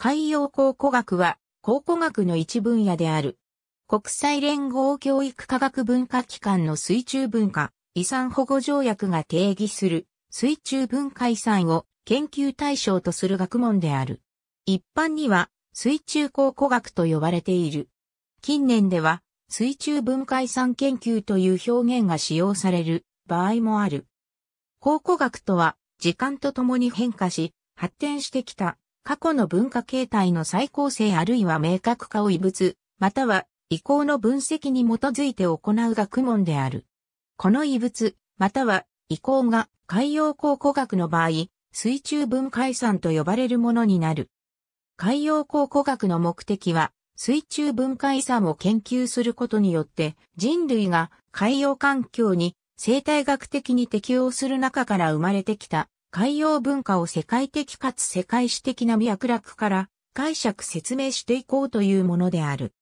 海洋考古学は考古学の一分野である。国際連合教育科学文化機関の水中文化遺産保護条約が定義する水中文化遺産を研究対象とする学問である。一般には水中考古学と呼ばれている。近年では水中文化遺産研究という表現が使用される場合もある。考古学とは時間とともに変化し発展してきた過去の文化形態の再構成あるいは明確化を異物、または遺構の分析に基づいて行う学問である。この異物、または遺構が海洋考古学の場合、水中分解散と呼ばれるものになる。海洋考古学の目的は、水中分解散を研究することによって、人類が海洋環境に生態学的に適応する中から生まれてきた海洋文化を世界的かつ世界史的な脈絡から解釈説明していこうというものである。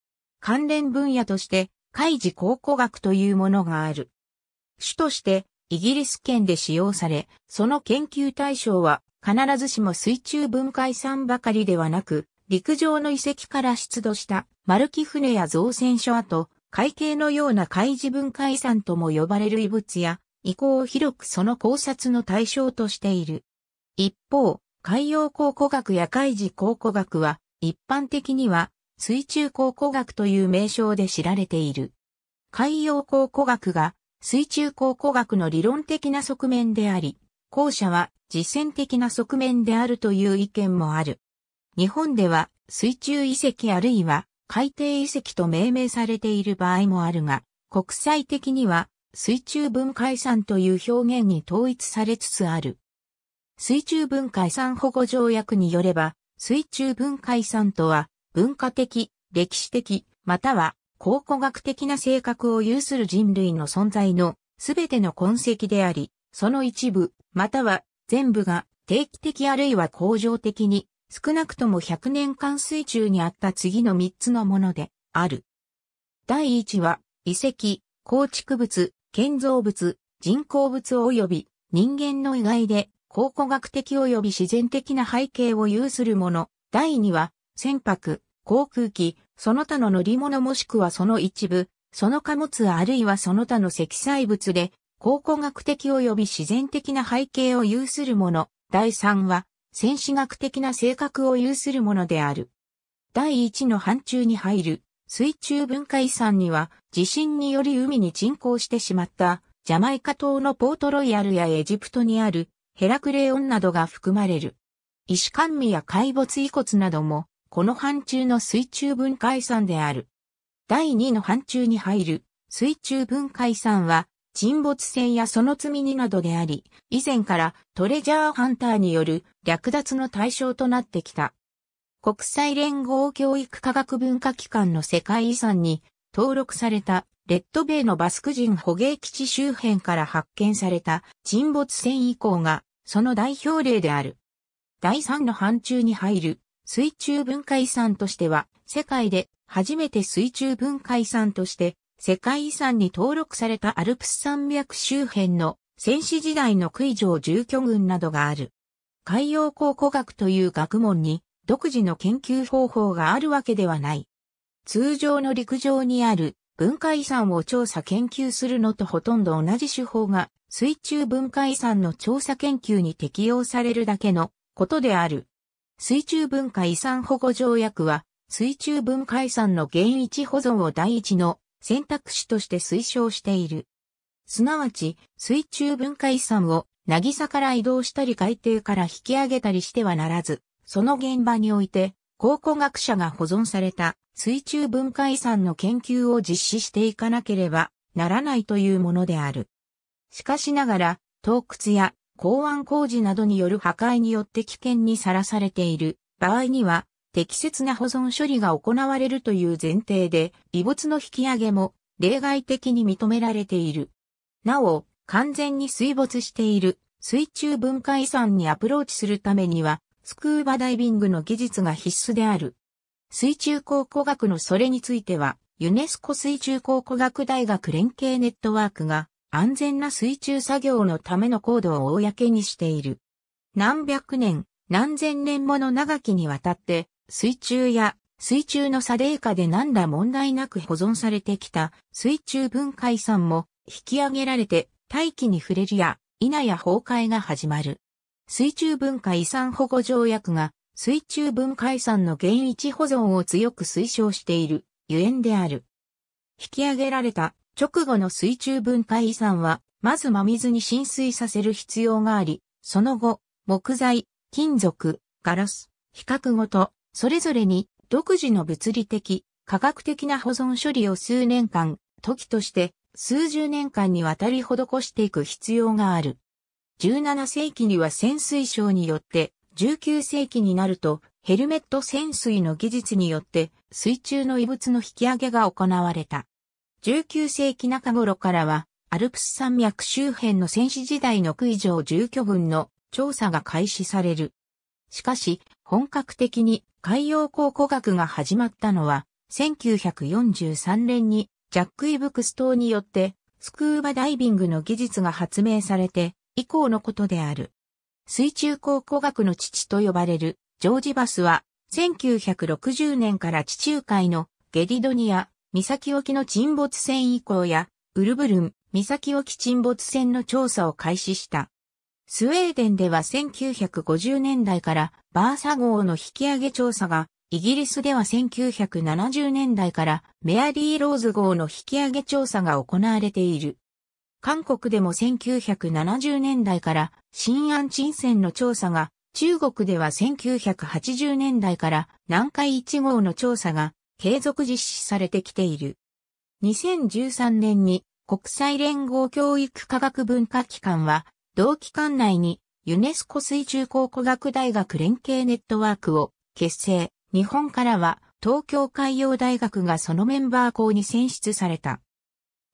関連分野として、海事考古学というものがある。主として、イギリス圏で使用され、その研究対象は、必ずしも水中文化遺産ばかりではなく、陸上の遺跡から出土した丸木船や造船所跡、海景のような海事文化遺産とも呼ばれる遺物や、以降を広くその考察の対象としている。一方、海洋考古学や海事考古学は、一般的には、水中考古学という名称で知られている。海洋考古学が、水中考古学の理論的な側面であり、後者は実践的な側面であるという意見もある。日本では水中遺跡あるいは海底遺跡と命名されている場合もあるが、国際的には水中分解散という表現に統一されつつある。水中分解散保護条約によれば、水中分解散とは、文化的、歴史的、または考古学的な性格を有する人類の存在のすべての痕跡であり、その一部、または全部が定期的あるいは恒常的に少なくとも100年間水中にあった次の3つのものである。第1は遺跡、構築物、建造物、人工物及び人間の意外で考古学的及び自然的な背景を有するもの。第2は、船舶、航空機、その他の乗り物もしくはその一部、その貨物あるいはその他の積載物で、考古学的及び自然的な背景を有するもの。第3は、戦士学的な性格を有するものである。第1の範疇に入る、水中文化遺産には地震により海に沈降してしまったジャマイカ島のポートロイヤルやエジプトにあるヘラクレオンなどが含まれる。石神や海没遺骨などもこの範疇の水中文化遺産である。第2の範疇に入る水中文化遺産は沈没船やその積み荷などであり、以前からトレジャーハンターによる略奪の対象となってきた。国際連合教育科学文化機関の世界遺産に登録されたレッドベイのバスク人捕鯨基地周辺から発見された沈没船以降がその代表例である。第3の範疇に入る水中文化遺産としては世界で初めて水中文化遺産として世界遺産に登録されたアルプス山脈周辺の戦士時代の杭城住居群などがある。海洋考古学という学問に独自の研究方法があるわけではない。通常の陸上にある文化遺産を調査研究するのとほとんど同じ手法が水中文化遺産の調査研究に適用されるだけのことである。水中文化遺産保護条約は水中文化遺産の現一保存を第一の選択肢として推奨している。すなわち水中文化遺産を渚から移動したり海底から引き上げたりしてはならず、その現場において、考古学者が保存された水中文化遺産の研究を実施していかなければならないというものである。しかしながら、洞窟や港湾工事などによる破壊によって危険にさらされている場合には、適切な保存処理が行われるという前提で、遺物の引き上げも例外的に認められている。なお、完全に水没している水中文化遺産にアプローチするためには、スクーバダイビングの技術が必須である。水中考古学のそれについては、ユネスコ水中考古学大学連携ネットワークが安全な水中作業のためのードを公にしている。何百年、何千年もの長きにわたって、水中や水中の査定下で何ら問題なく保存されてきた水中文化遺産も引き上げられて大気に触れるや否や崩壊が始まる。水中文化遺産保護条約が水中文化遺産の現一保存を強く推奨しているゆえんである。引き上げられた直後の水中文化遺産は、まず真水に浸水させる必要があり、その後、木材、金属、ガラス、比較ごと、それぞれに独自の物理的、科学的な保存処理を数年間、時として数十年間にわたり施していく必要がある。17世紀には潜水症によって、19世紀になるとヘルメット潜水の技術によって水中の異物の引き上げが行われた。19世紀中頃からはアルプス山脈周辺の戦士時代の区以上住居群の調査が開始される。しかし、本格的に海洋考古学が始まったのは、1943年にジャック・イブクス島によってスクーバダイビングの技術が発明されて、以降のことである。水中考古学の父と呼ばれるジョージ・バスは、1960年から地中海のゲリドニア、岬沖の沈没船以降や、ウルブルン、岬沖沈没船の調査を開始した。スウェーデンでは1950年代からバーサ号の引き上げ調査が、イギリスでは1970年代からメアリー・ローズ号の引き上げ調査が行われている。韓国でも1970年代から新安鎮線の調査が、中国では1980年代から南海1号の調査が継続実施されてきている。2013年に国際連合教育科学文化機関は、同機関内にユネスコ水中考古学大学連携ネットワークを結成。日本からは東京海洋大学がそのメンバー校に選出された。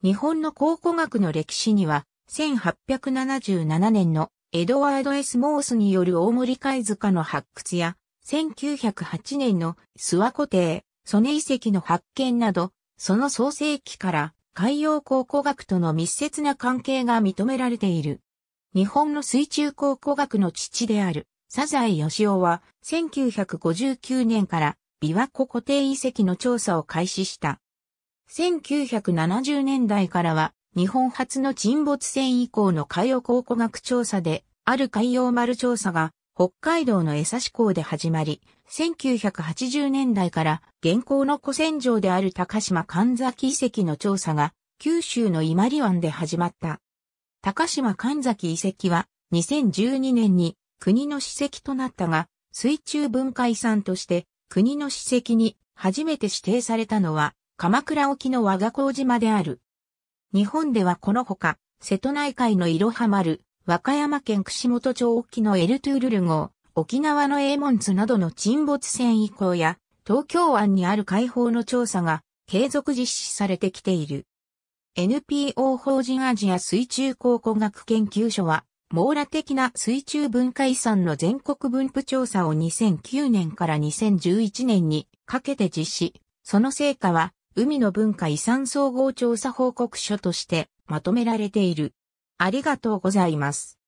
日本の考古学の歴史には、1877年のエドワード・エスモースによる大森貝塚の発掘や、1908年の諏訪湖底、曽根遺跡の発見など、その創世期から海洋考古学との密接な関係が認められている。日本の水中考古学の父である、サザエ・ヨシオは、1959年から、琵琶湖固定遺跡の調査を開始した。1970年代からは、日本初の沈没船以降の海洋考古学調査で、ある海洋丸調査が、北海道の江差港で始まり、1980年代から現行の古戦場である高島神崎遺跡の調査が、九州の伊万里湾で始まった。高島神崎遺跡は、2012年に国の史跡となったが、水中文化遺産として国の史跡に初めて指定されたのは鎌倉沖の我が港島である。日本ではこのほか、瀬戸内海のいろは丸、和歌山県串本町沖のエルトゥールル号、沖縄のエーモンズなどの沈没船以降や、東京湾にある海砲の調査が継続実施されてきている。NPO 法人アジア水中考古学研究所は、網羅的な水中文化遺産の全国分布調査を2009年から2011年にかけて実施、その成果は海の文化遺産総合調査報告書としてまとめられている。ありがとうございます。